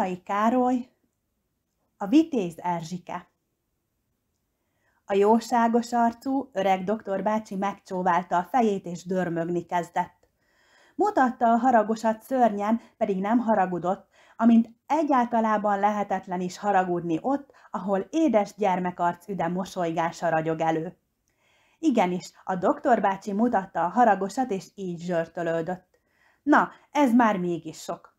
Szai Károly, a Vitéz Erzsike. A jóságos arcú öreg doktor bácsi megcsóválta a fejét és dörmögni kezdett. Mutatta a haragosat szörnyen, pedig nem haragudott, amint egyáltalában lehetetlen is haragudni ott, ahol édes gyermekarc üde mosolygása ragyog elő. Igenis, a doktor bácsi mutatta a haragosat, és így zsörtölődött. Na, ez már mégis sok.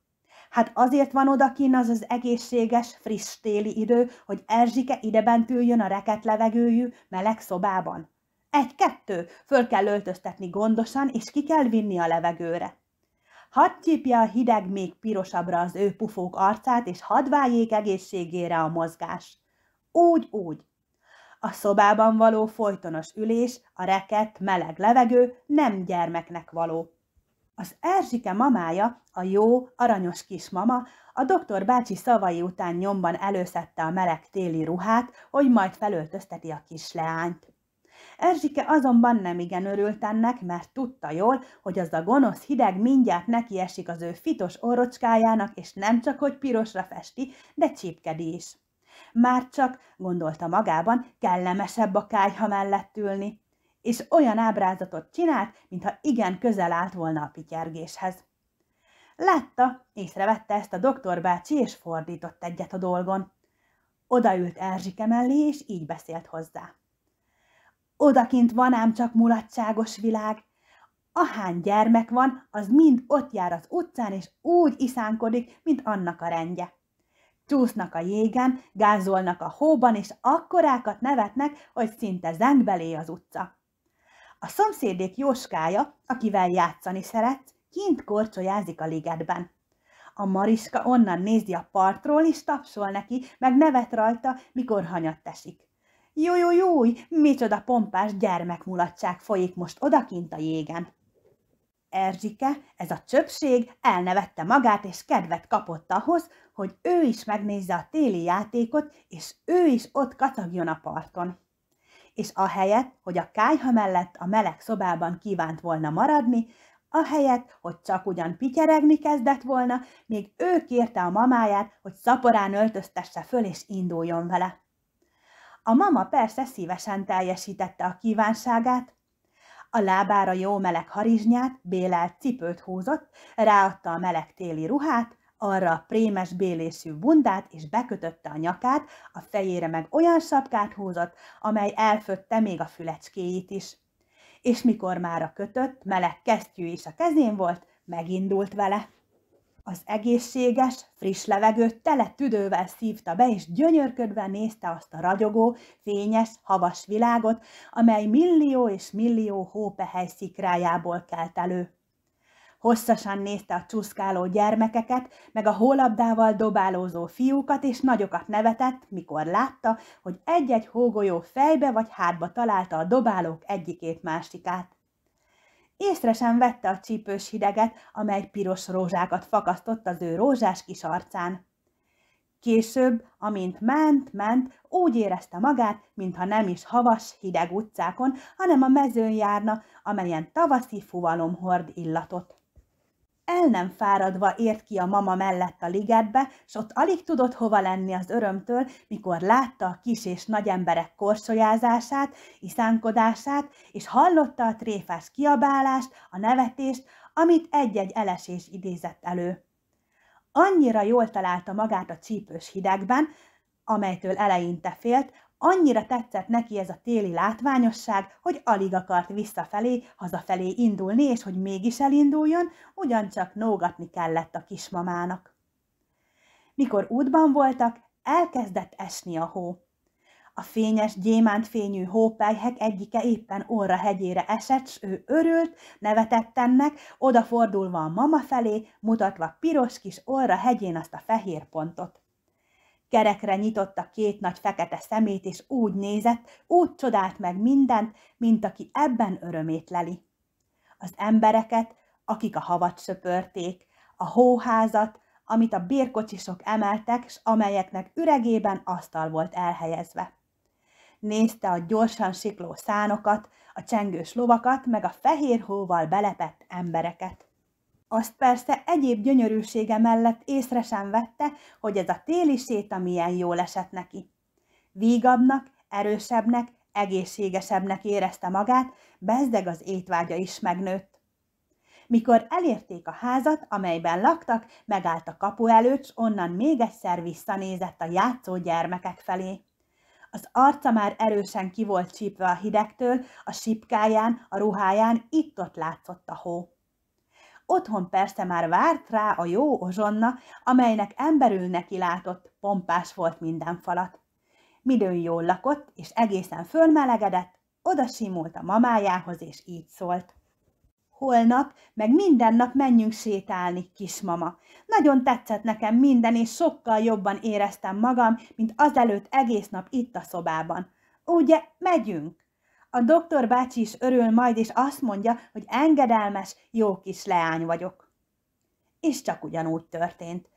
Hát azért van odakin az az egészséges, friss téli idő, hogy Erzsike idebent üljön a reket levegőjű, meleg szobában. Egy-kettő, föl kell öltöztetni gondosan, és ki kell vinni a levegőre. Hadd csípje a hideg még pirosabbra az ő pufók arcát, és hadd váljék egészségére a mozgás. Úgy, úgy. A szobában való folytonos ülés, a rekett, meleg levegő nem gyermeknek való. Az Erzsike mamája, a jó, aranyos kis mama, a doktor bácsi szavai után nyomban előszette a meleg téli ruhát, hogy majd felöltözteti a kisleányt. Erzsike azonban nem igen örült ennek, mert tudta jól, hogy az a gonosz hideg mindjárt neki esik az ő fitos orrocskájának, és nem csak hogy pirosra festi, de csípkedi is. Már csak, gondolta magában, kellemesebb a kájha mellett ülni és olyan ábrázatot csinált, mintha igen közel állt volna a pityergéshez. Látta, észrevette ezt a doktor bácsi, és fordított egyet a dolgon. Odaült Erzsike mellé, és így beszélt hozzá. Odakint van ám csak mulatságos világ. Ahány gyermek van, az mind ott jár az utcán, és úgy iszánkodik, mint annak a rendje. Csúsznak a jégen, gázolnak a hóban, és akkorákat nevetnek, hogy szinte zeng az utca. A szomszédék Jóskája, akivel játszani szeret, kint korcsolyázik a ligetben. A Mariska onnan nézi a partról, és tapsol neki, meg nevet rajta, mikor hanyat tesik. Jó, jó, jó, micsoda pompás gyermekmulatság folyik most odakint a jégen. Erzsike, ez a csöpség elnevette magát, és kedvet kapott ahhoz, hogy ő is megnézze a téli játékot, és ő is ott kacagjon a parton és ahelyett, hogy a kájha mellett a meleg szobában kívánt volna maradni, ahelyett, hogy csak ugyan pityeregni kezdett volna, még ő kérte a mamáját, hogy szaporán öltöztesse föl és induljon vele. A mama persze szívesen teljesítette a kívánságát, a lábára jó meleg harizsnyát, bélelt cipőt húzott, ráadta a meleg téli ruhát, arra a prémes bélésű bundát, és bekötötte a nyakát, a fejére meg olyan sapkát húzott, amely elfötte még a fülecskéit is. És mikor már a kötött, meleg kesztyű is a kezén volt, megindult vele. Az egészséges, friss levegőt tele tüdővel szívta be, és gyönyörködve nézte azt a ragyogó, fényes, havas világot, amely millió és millió hópehely szikrájából kelt elő hosszasan nézte a csúszkáló gyermekeket, meg a hólabdával dobálózó fiúkat, és nagyokat nevetett, mikor látta, hogy egy-egy hógolyó fejbe vagy hátba találta a dobálók egyikét másikát. Észre sem vette a csípős hideget, amely piros rózsákat fakasztott az ő rózsás kis arcán. Később, amint ment, ment, úgy érezte magát, mintha nem is havas, hideg utcákon, hanem a mezőn járna, amelyen tavaszi fuvalom hord illatot el nem fáradva ért ki a mama mellett a ligetbe, s ott alig tudott hova lenni az örömtől, mikor látta a kis és nagy emberek korsolyázását, iszánkodását, és hallotta a tréfás kiabálást, a nevetést, amit egy-egy elesés idézett elő. Annyira jól találta magát a csípős hidegben, amelytől eleinte félt, Annyira tetszett neki ez a téli látványosság, hogy alig akart visszafelé, hazafelé indulni, és hogy mégis elinduljon, ugyancsak nógatni kellett a kismamának. Mikor útban voltak, elkezdett esni a hó. A fényes, gyémántfényű hópelyhek egyike éppen orra hegyére esett, s ő örült, nevetett ennek, odafordulva a mama felé, mutatva piros kis orra hegyén azt a fehér pontot. Kerekre nyitotta két nagy fekete szemét, és úgy nézett, úgy csodált meg mindent, mint aki ebben örömét leli. Az embereket, akik a havat söpörték, a hóházat, amit a bérkocsisok emeltek, s amelyeknek üregében asztal volt elhelyezve. Nézte a gyorsan sikló szánokat, a csengős lovakat, meg a fehér hóval belepett embereket. Azt persze egyéb gyönyörűsége mellett észre sem vette, hogy ez a téli séta milyen jól esett neki. Vígabbnak, erősebbnek, egészségesebbnek érezte magát, bezdeg az étvágya is megnőtt. Mikor elérték a házat, amelyben laktak, megállt a kapu előtt, s onnan még egyszer visszanézett a játszó gyermekek felé. Az arca már erősen ki volt csípve a hidegtől, a sipkáján, a ruháján itt-ott látszott a hó otthon persze már várt rá a jó ozsonna, amelynek emberül neki látott, pompás volt minden falat. Midőn jól lakott, és egészen fölmelegedett, oda simult a mamájához, és így szólt. Holnap, meg minden nap menjünk sétálni, kismama. Nagyon tetszett nekem minden, és sokkal jobban éreztem magam, mint azelőtt egész nap itt a szobában. Ugye, megyünk? A doktor bácsi is örül majd, és azt mondja, hogy engedelmes, jó kis leány vagyok. És csak ugyanúgy történt.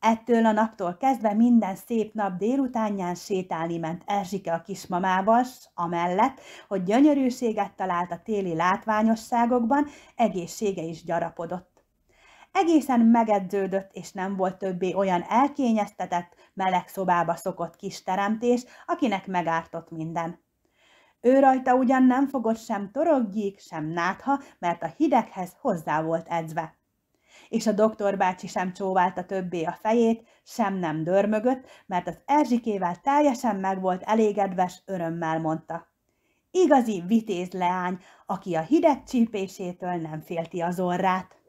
Ettől a naptól kezdve minden szép nap délutánján sétálni ment Erzsike a kismamával, s amellett, hogy gyönyörűséget talált a téli látványosságokban, egészsége is gyarapodott. Egészen megedződött, és nem volt többé olyan elkényeztetett, meleg szobába szokott kis teremtés, akinek megártott minden. Ő rajta ugyan nem fogott sem toroggyík, sem nátha, mert a hideghez hozzá volt edzve. És a doktor bácsi sem csóválta többé a fejét, sem nem dörmögött, mert az Erzsikével teljesen meg volt elégedves, örömmel mondta. Igazi vitéz leány, aki a hideg csípésétől nem félti az orrát.